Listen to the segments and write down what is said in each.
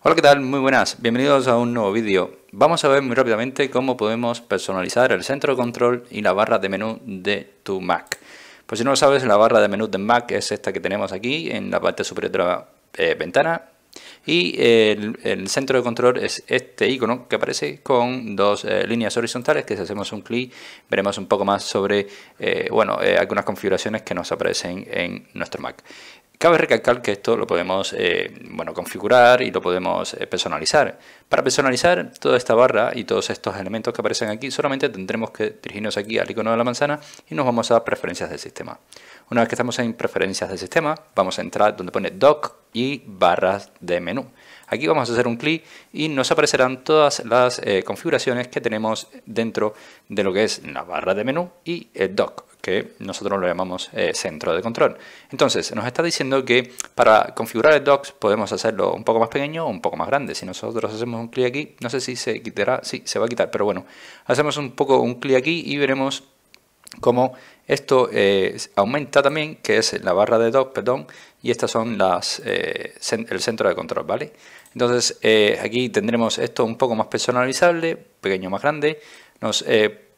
Hola, ¿qué tal? Muy buenas, bienvenidos a un nuevo vídeo. Vamos a ver muy rápidamente cómo podemos personalizar el centro de control y la barra de menú de tu Mac. Pues si no lo sabes, la barra de menú de Mac es esta que tenemos aquí en la parte superior de la eh, ventana. Y el, centro de control es este icono que aparece con dos eh, líneas horizontales que si hacemos un clic veremos un poco más sobre eh, bueno, algunas configuraciones que nos aparecen en nuestro Mac. Cabe recalcar que esto lo podemos eh, bueno, configurar y lo podemos eh, personalizar. Para personalizar toda esta barra y todos estos elementos que aparecen aquí, solamente tendremos que dirigirnos aquí al icono de la manzana y nos vamos a preferencias del sistema. Una vez que estamos en preferencias del sistema, vamos a entrar donde pone dock y barras de menú. Aquí vamos a hacer un clic y nos aparecerán todas las eh, configuraciones que tenemos dentro de lo que es la barra de menú y el dock que nosotros lo llamamos eh, centro de control. Entonces, nos está diciendo que para configurar el dock podemos hacerlo un poco más pequeño o un poco más grande. Si nosotros hacemos un clic aquí, no sé si se quitará, sí, se va a quitar, pero bueno, hacemos un poco un clic aquí y veremos como esto eh, aumenta también, que es la barra de DOC, perdón, y estas son las eh, el centro de control, ¿vale? Entonces eh, aquí tendremos esto un poco más personalizable, pequeño más grande, nos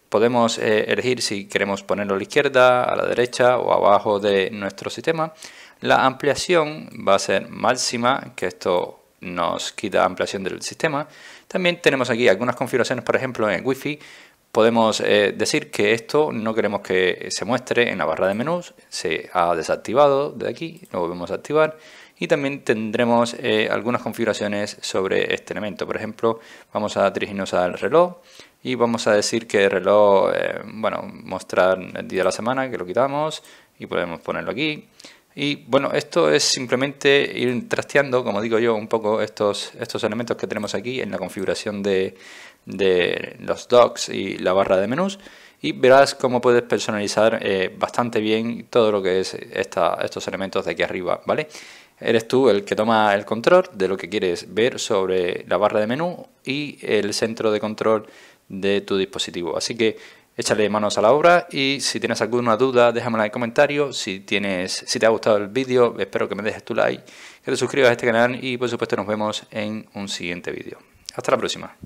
podemos elegir si queremos ponerlo a la izquierda, a la derecha o abajo de nuestro sistema. La ampliación va a ser máxima, que esto nos quita ampliación del sistema. También tenemos aquí algunas configuraciones, por ejemplo, en Wi-Fi, Podemos eh, decir que esto no queremos que se muestre en la barra de menús, se ha desactivado de aquí, lo volvemos a activar y también tendremos eh, algunas configuraciones sobre este elemento. Por ejemplo, vamos a dirigirnos al reloj y vamos a decir que el reloj, eh, bueno, mostrar el día de la semana, que lo quitamos y podemos ponerlo aquí. Y bueno, esto es simplemente ir trasteando, como digo yo, un poco estos, estos elementos que tenemos aquí en la configuración de, de los docs y la barra de menús y verás cómo puedes personalizar eh, bastante bien todo lo que es estos elementos de aquí arriba, ¿vale? Eres tú el que toma el control de lo que quieres ver sobre la barra de menú y el centro de control de tu dispositivo. Así que échale manos a la obra y si tienes alguna duda déjamela en el comentario, si, tienes, si te ha gustado el vídeo espero que me dejes tu like, que te suscribas a este canal y por supuesto nos vemos en un siguiente vídeo. Hasta la próxima.